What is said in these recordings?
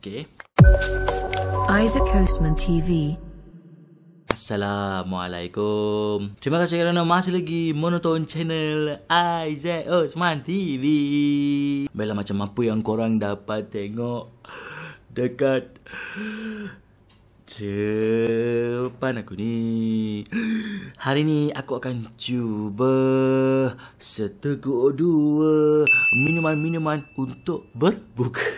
Okay. Isaac Coastman TV. Assalamualaikum. Terima kasih kerana masih lagi menonton channel Isaac Osman TV. Bila macam apa yang korang dapat tengok dekat Cepat aku ni Hari ni aku akan cuba Seteguk dua Minuman-minuman untuk berbuka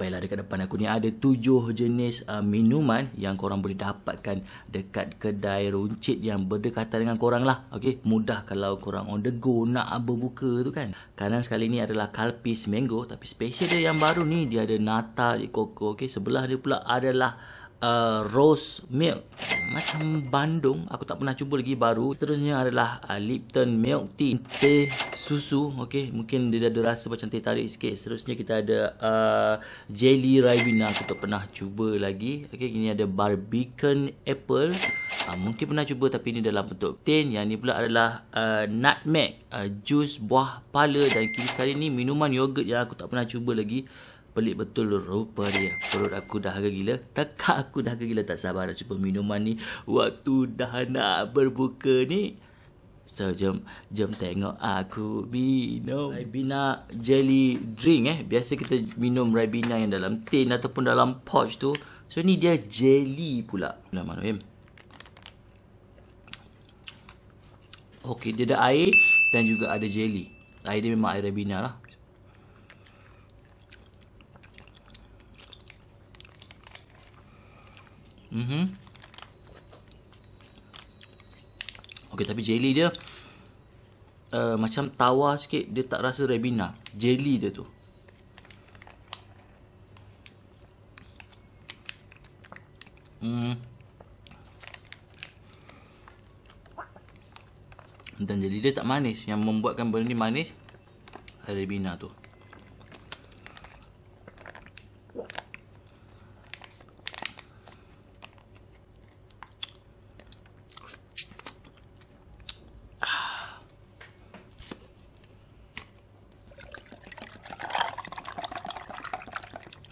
Baiklah dekat depan aku ni ada tujuh jenis uh, minuman Yang korang boleh dapatkan dekat kedai runcit yang berdekatan dengan korang lah okay? Mudah kalau korang on the go nak berbuka tu kan Kanan sekali ni adalah kalpis mango Tapi special dia yang baru ni dia ada nata di koko okay? Sebelah dia pula adalah uh, rose milk macam Bandung aku tak pernah cuba lagi baru seterusnya adalah uh, Lipton milk tea teh susu okey mungkin dia ada rasa macam teh tarik sikit seterusnya kita ada uh, jelly ribena aku tak pernah cuba lagi okey ini ada barbican apple uh, mungkin pernah cuba tapi ini dalam bentuk tin yang ni pula adalah uh, nutmeg uh, jus buah pala dan kini kali ni minuman yogurt yang aku tak pernah cuba lagi pelik betul rupa dia. Perut aku dah agak gila. Tekak aku dah agak gila. Tak sabar nak cuba minuman ni. Waktu dah nak berbuka ni. So, jom, jom tengok aku minum Ribena jelly drink eh. Biasa kita minum Ribena yang dalam tin ataupun dalam pouch tu. So, ni dia jelly pula. Bila mana, Wim? Okay, dia ada air dan juga ada jelly. Air dia memang air Ribena lah. Mhm. Okey, tapi jelly dia uh, macam tawar sikit, dia tak rasa rebina. Jelly dia tu. Hmm. Dan jelly dia tak manis. Yang membuatkan benda ni manis, rebina tu.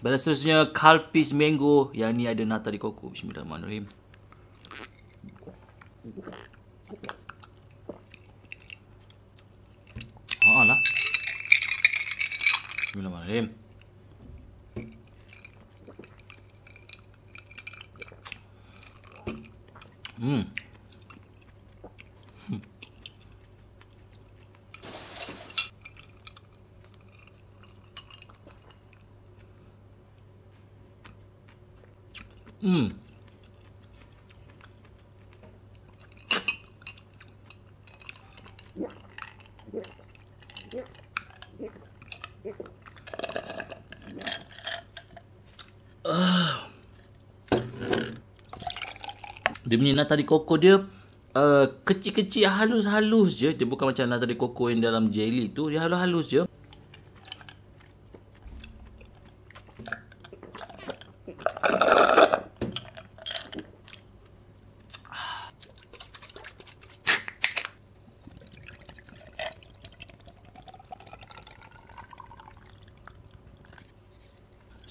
Balas seterusnya Kalpis mango Yang ni ada nata di koko Bismillahirrahmanirrahim Haa oh, lah Bismillahirrahmanirrahim Hmm Hmm Hmm. Ah. Dia punya natari koko dia uh, kecil-kecil halus-halus je. Dia bukan macam natari koko yang dalam jelly tu. Dia halus-halus je.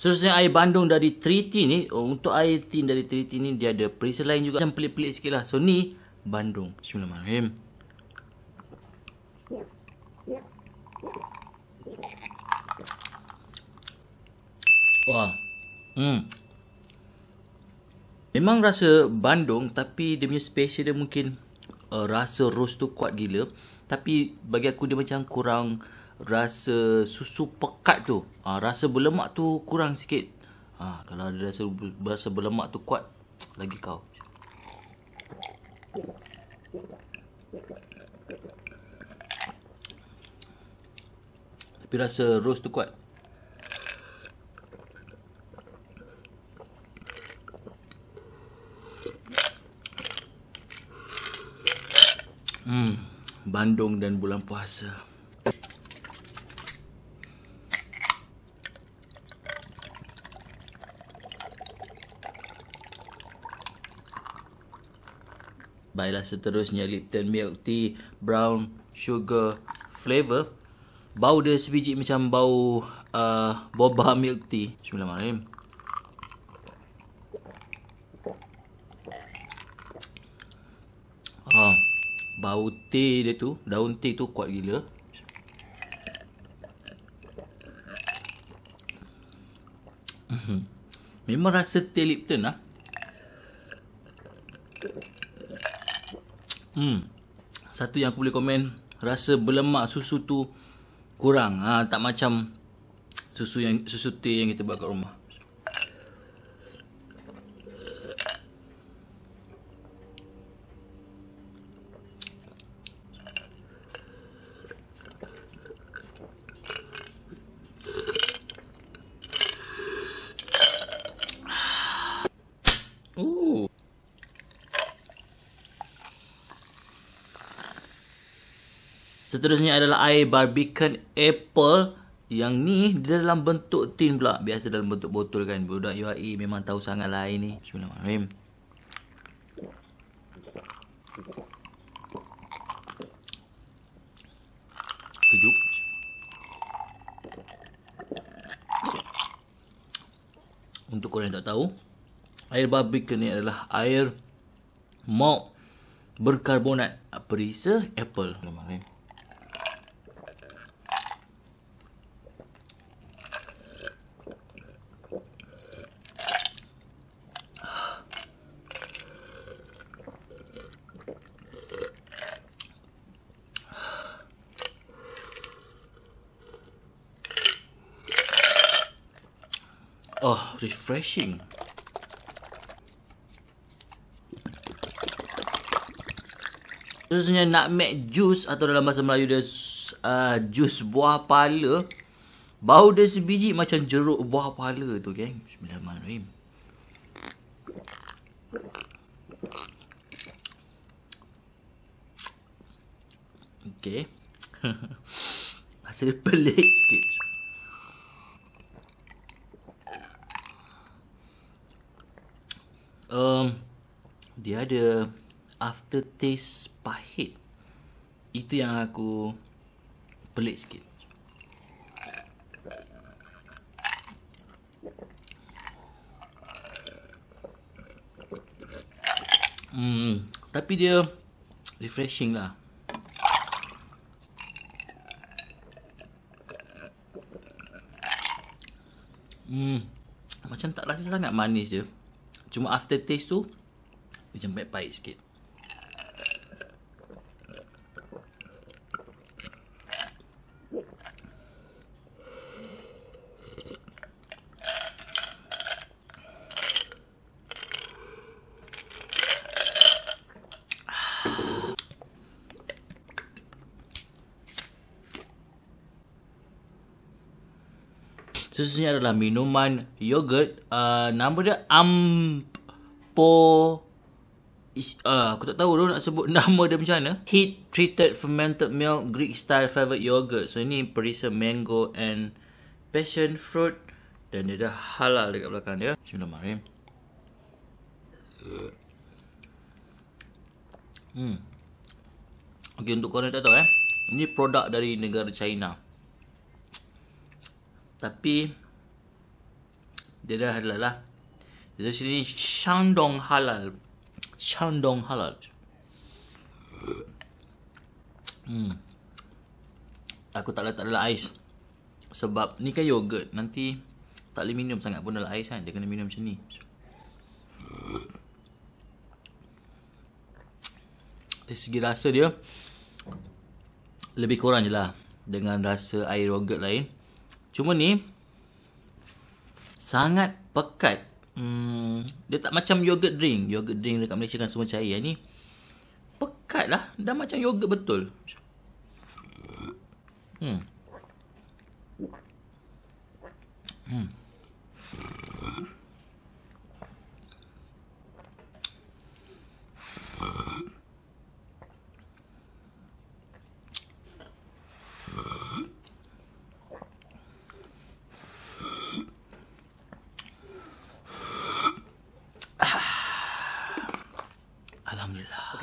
Seterusnya air bandung dari Triti ni oh, Untuk air tin dari Triti ni Dia ada perisa lain juga Macam pelik-pelik sikit lah So ni Bandung Bismillahirrahmanirrahim Wah Hmm Memang rasa Bandung Tapi dia punya special dia mungkin uh, Rasa rose tu kuat gila Tapi bagi aku dia macam kurang rasa susu pekat tu. Ha, rasa berlemak tu kurang sikit. Ha, kalau ada rasa, rasa berlemak tu kuat, lagi kau. Tapi rasa roast tu kuat. Hmm, Bandung dan bulan puasa. Baiklah seterusnya Lipton Milk Tea Brown Sugar Flavor Bau dia sebiji macam bau uh, Boba Milk Tea Bismillahirrahmanirrahim Ha, bau teh dia tu Daun teh tu kuat gila mhm. Memang rasa teh Lipton lah Hmm. Satu yang aku boleh komen rasa berlemak susu tu kurang. Ha, tak macam susu yang susu teh yang kita buat kat rumah. Seterusnya adalah air barbican apple yang ni dia dalam bentuk tin pula. Biasa dalam bentuk botol kan. Budak UAE memang tahu sangat lah air ni. Bismillahirrahmanirrahim. Sejuk. Untuk korang yang tak tahu, air barbican ni adalah air mau berkarbonat perisa apple. Bismillahirrahmanirrahim. Oh, refreshing. nak make jus atau dalam bahasa Melayu dia uh, jus buah pala. Bau dia sebiji macam jeruk buah pala tu, geng. Bismillahirrahmanirrahim. Okay. Rasa dia pelik sikit. ada aftertaste pahit. Itu yang aku pelik sikit. Hmm, tapi dia refreshing lah. Hmm, macam tak rasa sangat manis je. Cuma after taste tu macam baik pahit sikit Sesuatu adalah minuman yogurt. Uh, nama dia Ampo uh, aku tak tahu nak sebut nama dia macam mana. Heat treated fermented milk Greek style flavored yogurt. So ini perisa mango and passion fruit dan dia dah halal dekat belakang dia. Bismillahirrahmanirrahim. Hmm. Okay untuk korang tak tahu eh. Ini produk dari negara China. Tapi dia dah halal lah. Jadi sini Shandong halal Shandong Halal. Hmm. Aku tak letak dalam ais. Sebab ni kan yogurt. Nanti tak boleh minum sangat pun dalam ais kan. Dia kena minum macam ni. Dari segi rasa dia. Lebih kurang je lah. Dengan rasa air yogurt lain. Cuma ni. Sangat pekat. Hmm, dia tak macam yogurt drink. Yogurt drink dekat Malaysia kan semua cair. Yang ni pekat lah. Dah macam yogurt betul. Hmm. Hmm.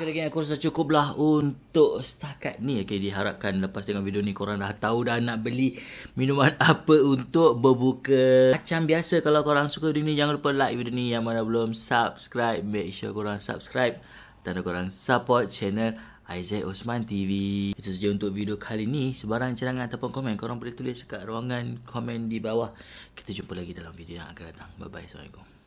Okay, lagi aku rasa cukuplah untuk setakat ni. Okay, diharapkan lepas tengok video ni korang dah tahu dah nak beli minuman apa untuk berbuka. Macam biasa kalau korang suka video ni jangan lupa like video ni. Yang mana belum subscribe, make sure korang subscribe. Tanda korang support channel Aizat Osman TV. Itu saja untuk video kali ni. Sebarang cerangan ataupun komen korang boleh tulis dekat ruangan komen di bawah. Kita jumpa lagi dalam video yang akan datang. Bye-bye. Assalamualaikum.